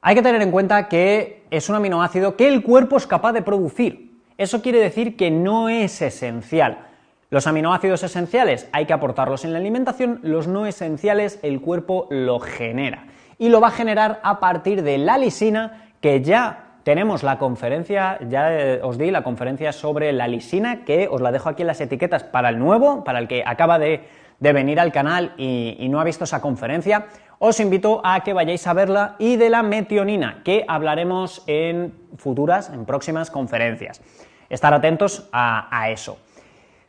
Hay que tener en cuenta que es un aminoácido que el cuerpo es capaz de producir. Eso quiere decir que no es esencial. Los aminoácidos esenciales hay que aportarlos en la alimentación, los no esenciales el cuerpo lo genera y lo va a generar a partir de la lisina que ya tenemos la conferencia, ya eh, os di la conferencia sobre la lisina que os la dejo aquí en las etiquetas para el nuevo, para el que acaba de de venir al canal y, no ha visto esa conferencia, os invito a que vayáis a verla y de la metionina, que hablaremos en futuras, en próximas conferencias. Estar atentos a, a eso.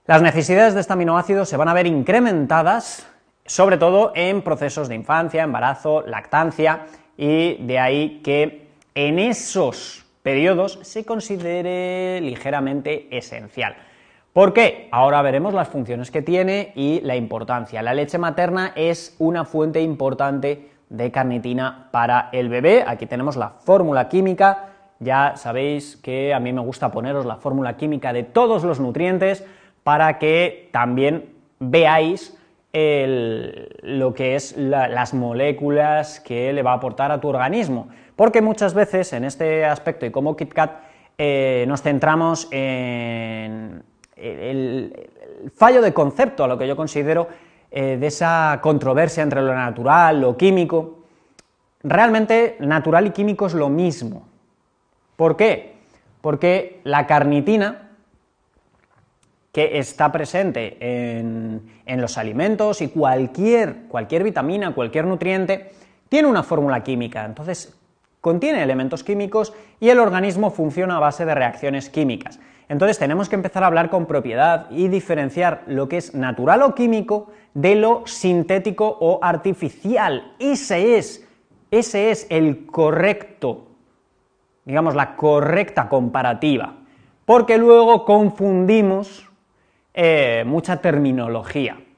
Las necesidades de este aminoácido se van a ver incrementadas, sobre todo en procesos de infancia, embarazo, lactancia, y de ahí que en esos periodos se considere ligeramente esencial. ¿Por qué? Ahora veremos las funciones que tiene y la importancia. La leche materna es una fuente importante de carnitina para el bebé. Aquí tenemos la fórmula química. Ya sabéis que a mí me gusta poneros la fórmula química de todos los nutrientes para que también veáis lo que es las moléculas que le va a aportar a tu organismo. Porque muchas veces en este aspecto, y como KitKat, eh, nos centramos en, el, fallo de concepto a lo que yo considero eh, de esa controversia entre lo natural, lo químico. Realmente natural y químico es lo mismo. ¿Por qué? Porque la carnitina, que está presente en, en los alimentos y cualquier, cualquier vitamina, cualquier nutriente, tiene una fórmula química. Entonces, contiene elementos químicos y el organismo funciona a base de reacciones químicas. Entonces tenemos que empezar a hablar con propiedad y diferenciar lo que es natural o químico de lo sintético o artificial. Ese es, ese es el correcto, digamos, la correcta comparativa. Porque luego confundimos eh, mucha terminología.